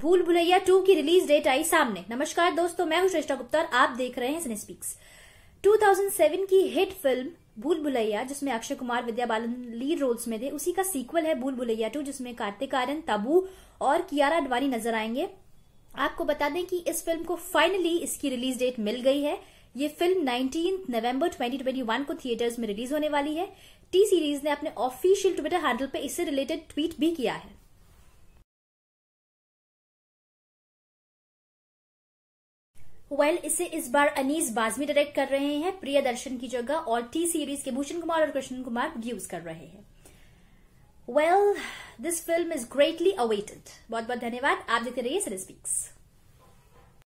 भूल भुलैया टू की release date आई सामने नमस्कार दोस्तों मैं हूं श्रेष्ठा गुप्ता आप देख रहे हैं स्पीक्स 2007 की हिट फिल्म भूल भुलैया जिसमें अक्षय कुमार विद्या बालन लीड रोल्स में थे उसी का सीक्वल है भूल भुलैया टू जिसमें कार्तिक आर्यन तबू और कियारा अडवाणी नजर आएंगे आपको बता दें कि इस फिल्म को फाइनली इसकी रिलीज डेट मिल गई है ये फिल्म 19 नवंबर 2021 को थिएटर्स में रिलीज होने वाली है टी सीरीज ने अपने ऑफिशियल ट्विटर हैंडल पर इससे रिलेटेड ट्वीट भी किया है वेल well, इसे इस बार अनीस बाजमी डायरेक्ट कर रहे हैं प्रिय दर्शन की जगह और टी सीरीज के भूषण कुमार और कृष्ण कुमार प्रोड्यूस कर रहे हैं well this film is greatly awaited बहुत बहुत धन्यवाद आप देखते रहिए सर स्पीक्स